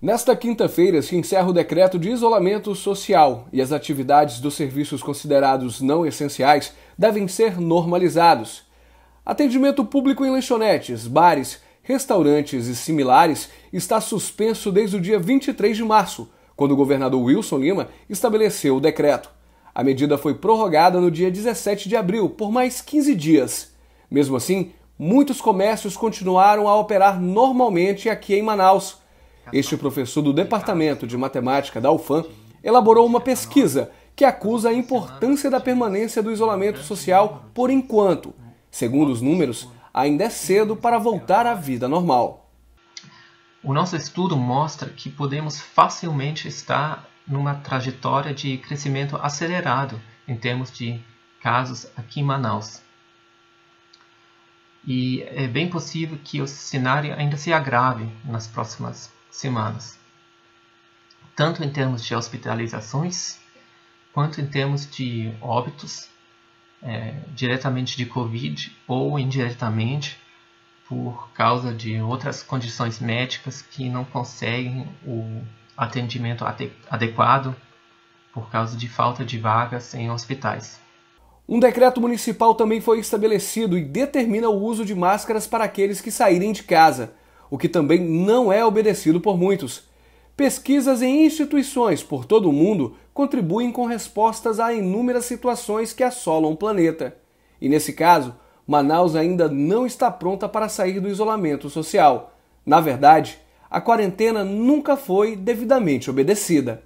Nesta quinta-feira se encerra o decreto de isolamento social e as atividades dos serviços considerados não essenciais devem ser normalizados. Atendimento público em lanchonetes, bares, restaurantes e similares está suspenso desde o dia 23 de março, quando o governador Wilson Lima estabeleceu o decreto. A medida foi prorrogada no dia 17 de abril por mais 15 dias. Mesmo assim, muitos comércios continuaram a operar normalmente aqui em Manaus este professor do Departamento de Matemática da UFAM elaborou uma pesquisa que acusa a importância da permanência do isolamento social por enquanto. Segundo os números, ainda é cedo para voltar à vida normal. O nosso estudo mostra que podemos facilmente estar numa trajetória de crescimento acelerado em termos de casos aqui em Manaus. E é bem possível que o cenário ainda se agrave nas próximas semanas, tanto em termos de hospitalizações quanto em termos de óbitos, é, diretamente de Covid ou indiretamente por causa de outras condições médicas que não conseguem o atendimento adequado por causa de falta de vagas em hospitais. Um decreto municipal também foi estabelecido e determina o uso de máscaras para aqueles que saírem de casa o que também não é obedecido por muitos. Pesquisas em instituições por todo o mundo contribuem com respostas a inúmeras situações que assolam o planeta. E nesse caso, Manaus ainda não está pronta para sair do isolamento social. Na verdade, a quarentena nunca foi devidamente obedecida.